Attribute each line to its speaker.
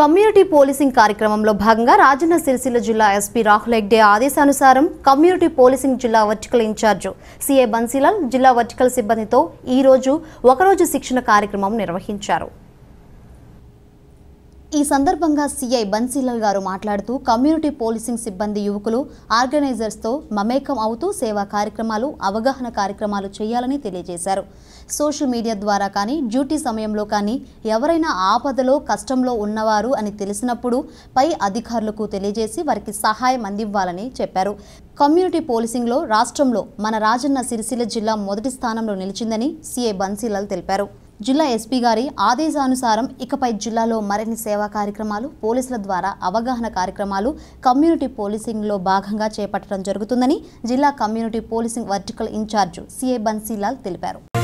Speaker 1: community policing కార్యక్రమంలో భాగంగా రాజన్న సిరిసిల్ల జిల్లా ఎస్పీ రాహుల్ హెగ్డే ఆదేశానుసారం కమ్యూనిటీ పోలీసింగ్ జిల్లా వర్టికల్ ఇన్ఛార్జ్ సిఏ బన్సీలాల్ జిల్లా వర్టికల్ సిబ్బందితో ఈరోజు ఒకరోజు శిక్షణ కార్యక్రమం నిర్వహించారు ఈ సందర్భంగా సీఐ బన్సీలాల్ గారు మాట్లాడుతూ కమ్యూనిటీ పోలీసింగ్ సిబ్బంది యువకులు ఆర్గనైజర్స్తో మమేకం అవుతూ సేవా కార్యక్రమాలు అవగాహన కార్యక్రమాలు చేయాలని తెలియజేశారు సోషల్ మీడియా ద్వారా కానీ డ్యూటీ సమయంలో కానీ ఎవరైనా ఆపదలో కష్టంలో ఉన్నవారు అని తెలిసినప్పుడు పై అధికారులకు తెలియజేసి వారికి సహాయం అందివ్వాలని చెప్పారు కమ్యూనిటీ పోలీసింగ్లో రాష్ట్రంలో మన రాజన్న సిరిసిల్ల జిల్లా మొదటి స్థానంలో నిలిచిందని సీఐ బన్సీలాల్ తెలిపారు జిల్లా ఎస్పీ గారి ఆదేశానుసారం ఇకపై జిల్లాలో మరిన్ని సేవా కార్యక్రమాలు పోలీసుల ద్వారా అవగాహన కార్యక్రమాలు కమ్యూనిటీ పోలీసింగ్లో భాగంగా చేపట్టడం జరుగుతుందని జిల్లా community policing vertical incharge CA Bansilal తెలిపారు